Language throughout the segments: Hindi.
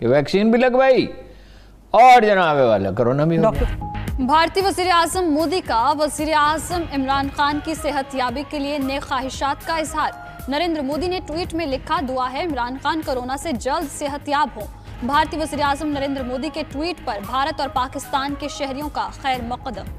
कि वैक्सीन भी लगवाई और जनावे वाला कोरोना भी हो गया भारतीय वजीर आजम मोदी का वजीर आजम इमरान खान की सेहत याबी के लिए नए ख्वाहिशात का इजहार नरेंद्र मोदी ने ट्वीट में लिखा दुआ है इमरान खान कोरोना से जल्द सेहत याब हो भारतीय वजीर आजम नरेंद्र मोदी के ट्वीट पर भारत और पाकिस्तान के शहरियों का खैर मकदम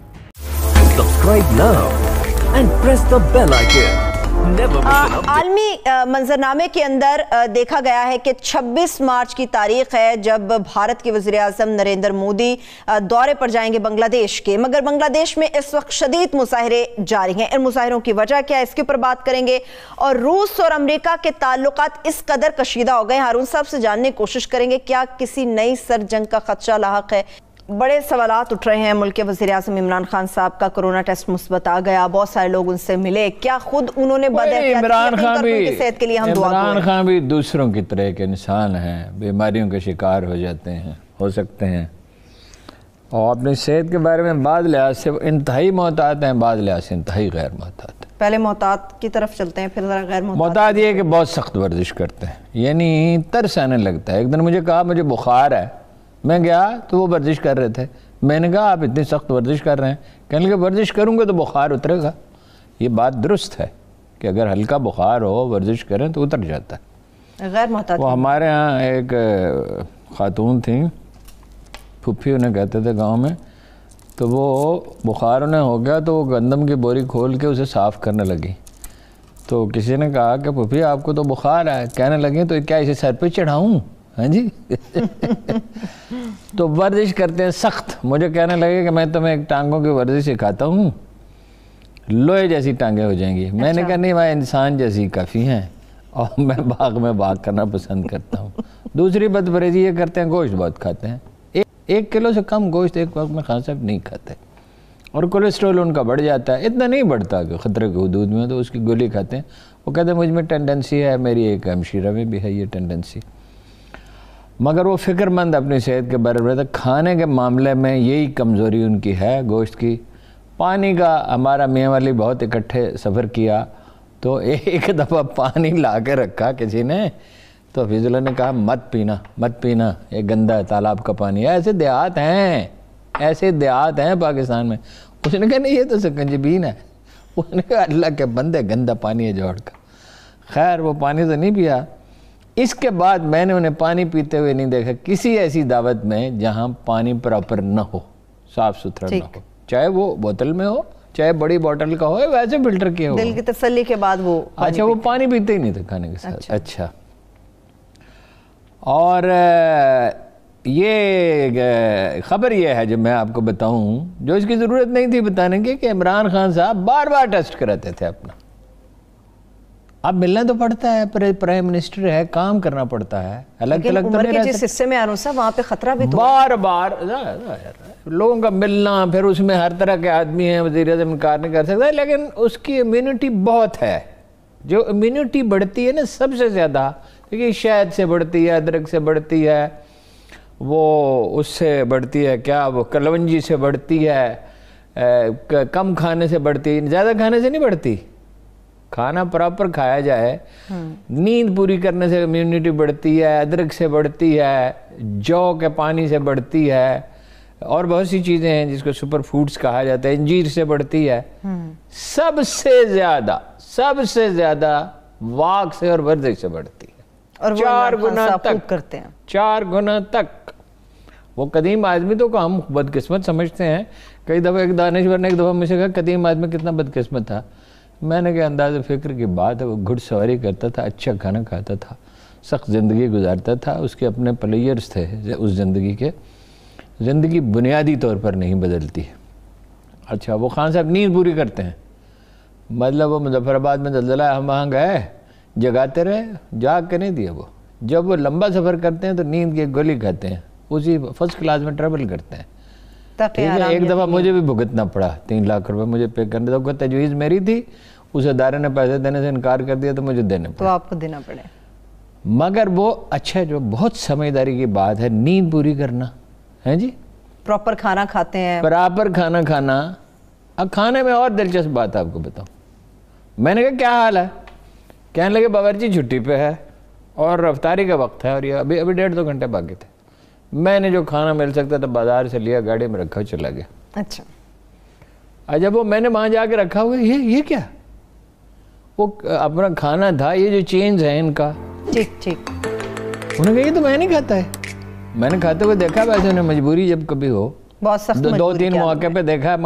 subscribe now and press the bell icon Uh, आलमी uh, मंजरनामे के अंदर uh, देखा गया है कि 26 मार्च की तारीख है जब भारत के वजी अजम नरेंद्र मोदी दौरे पर जाएंगे बांग्लादेश के मगर बांग्लादेश में इस वक्त शदीद मुजाहरे जारी हैं इन मुजाहरों की वजह क्या है इसके ऊपर बात करेंगे और रूस और अमरीका के ताल्लुक इस कदर कशीदा हो गए हारून साहब से जानने की कोशिश करेंगे क्या किसी नई सरजंग का खदशा लाक है बड़े सवाल उठ रहे हैं मुल्क के वजी अजम इमरान खान साहब का कोरोना टेस्ट मुस्बत आ गया बहुत सारे लोग उनसे मिले क्या खुद उन्होंने इमरान खान भी सेहत के लिए हम इमरान खान भी दूसरों की तरह के इंसान हैं बीमारियों के शिकार हो जाते हैं हो सकते हैं और अपनी सेहत के बारे में बाद लिहाज से इंतहाई मोहतात हैं बाद लिहाज से इंतहाई गैर मोहतात पहले मोहतात की तरफ चलते हैं फिर ज़रा गैर मोहतात ये कि बहुत सख्त वर्जिश करते हैं यानी तरस आने लगता है एक दिन मुझे कहा मुझे बुखार है मैं गया तो वो वर्जिश कर रहे थे मैंने कहा आप इतनी सख्त वर्जिश कर रहे हैं कहने लगे वर्जिश करूँगा तो बुखार उतरेगा ये बात दुरुस्त है कि अगर हल्का बुखार हो वर्जिश करें तो उतर जाता है वो हमारे यहाँ एक खातून थी फुफी उन्हें कहते थे गांव में तो वो बुखार उन्हें हो गया तो वो गंदम की बोरी खोल के उसे साफ़ करने लगी तो किसी ने कहा कि फुफी आपको तो बुखार है कहने लगी तो क्या इसे सर पे चढ़ाऊँ हाँ जी तो वर्जिश करते हैं सख्त मुझे कहने लगे कि मैं तुम्हें एक टांगों की वर्जिश सिखाता हूँ लोहे जैसी टांगे हो जाएंगी अच्छा। मैंने कहा नहीं भाई इंसान जैसी काफ़ी हैं और मैं बाग में बाग करना पसंद करता हूँ दूसरी बदपरेजी ये करते हैं गोश्त बहुत खाते हैं एक एक किलो से कम गोश्त एक वक्त में खास नहीं खाते और कोलेस्ट्रॉल उनका बढ़ जाता है इतना नहीं बढ़ता कि ख़तरे के हदूद में तो उसकी गोली खाते हैं वो कहते हैं मुझ में टेंडेंसी है मेरी एक हमशीरा में भी है ये टेंडेंसी मगर वो फ़िक्रमंद अपनी सेहत के बारे में खाने के मामले में यही कमज़ोरी उनकी है गोश्त की पानी का हमारा मियाँ वाली बहुत इकट्ठे सफ़र किया तो एक दफ़ा पानी ला के रखा किसी ने तो हफीज़ुल्ला ने कहा मत पीना मत पीना ये गंदा है तालाब का पानी ऐसे देहात हैं ऐसे देहात हैं पाकिस्तान में उसने कहा नहीं ये तो सकंजबीन है उसने कहा अल्लाह के बंदे गंदा पानी है जोड़ का खैर वो पानी तो नहीं पिया इसके बाद मैंने उन्हें पानी पीते हुए नहीं देखा किसी ऐसी दावत में जहां पानी प्रॉपर न हो साफ सुथरा न हो चाहे वो बोतल में हो चाहे बड़ी बोतल का हो वैसे फिल्टर के हो दिल की तसल्ली के बाद वो अच्छा वो पानी पीते ही नहीं थे खाने के साथ अच्छा, अच्छा। और ये खबर ये है जो मैं आपको बताऊं जो इसकी ज़रूरत नहीं थी बताने की कि इमरान खान साहब बार बार टेस्ट कराते थे अपना अब मिलना तो पड़ता है प्राइम मिनिस्टर है काम करना पड़ता है अलग अलग तो नहीं जिस हिस्से में आ वहाँ पे खतरा भी तो बार बार लोगों का मिलना फिर उसमें हर तरह के आदमी हैं वजीर अजम इनकार नहीं कर सकता लेकिन उसकी इम्यूनिटी बहुत है जो इम्यूनिटी बढ़ती है ना सबसे ज़्यादा क्योंकि शहद से बढ़ती है अदरक से बढ़ती है वो उससे बढ़ती है क्या वो कलवंजी से बढ़ती है कम खाने से बढ़ती है ज़्यादा खाने से नहीं बढ़ती खाना प्रॉपर खाया जाए नींद पूरी करने से इम्यूनिटी बढ़ती है अदरक से बढ़ती है जौ के पानी से बढ़ती है और बहुत सी चीज़ें हैं जिसको सुपर फूड्स कहा जाता है इंजीर से बढ़ती है सबसे ज़्यादा सबसे ज़्यादा वाक से और वर्जिश से बढ़ती है और चार गुना तक करते हैं चार गुना तक वो कदीम आदमी तो हम बदकिस्मत समझते हैं कई दफ़ा एक दानश्वर ने एक दफ़ा मुझसे कहा कदीम आदमी कितना बदकिस्मत था मैंने कहा अंदाज फ़िक्र की बात है वो घुड़सवारी करता था अच्छा खाना खाता था सख्त ज़िंदगी गुजारता था उसके अपने प्लेयर्स थे उस ज़िंदगी के ज़िंदगी बुनियादी तौर पर नहीं बदलती अच्छा वो खान साहब नींद पूरी करते हैं मतलब वो मुजफ्फराबाद में जल्जला हम वहाँ गए जगाते रहे जाग के नहीं दिया वो जब वो लंबा सफ़र करते हैं तो नींद की गोली खाते हैं उसी फर्स्ट क्लास में ट्रेवल करते हैं ठीक एक दफ़ा मुझे भी भुगतना पड़ा तीन लाख रुपए मुझे पे करने तो तजवीज़ मेरी थी उस अदारे ने पैसे देने से इनकार कर दिया तो मुझे देने तो पड़े तो आपको देना पड़े मगर वो अच्छा जो बहुत समझदारी की बात है नींद पूरी करना है जी प्रॉपर खाना खाते हैं प्रॉपर खाना खाना अब खाने में और दिलचस्प बात आपको बताऊँ मैंने कहा क्या हाल है कहने लगे जी छुट्टी पे है और रफ्तारी का वक्त है और ये अभी अभी डेढ़ दो घंटे बाकी थे मैंने जो खाना मिल सकता था बाजार से लिया गाड़ी में रखा चला गया अच्छा अच्छा वो मैंने वहां जाके रखा हुआ ये ये क्या वो अपना खाना था ये जो चेंज है इनका ठीक ठीक उन्होंने कहा ये तो मैं नहीं खाता है मैंने खाते हुए देखा वैसे उन्हें मजबूरी जब कभी हो बहुत सख्त तो दो, दो तीन मौके पे देखा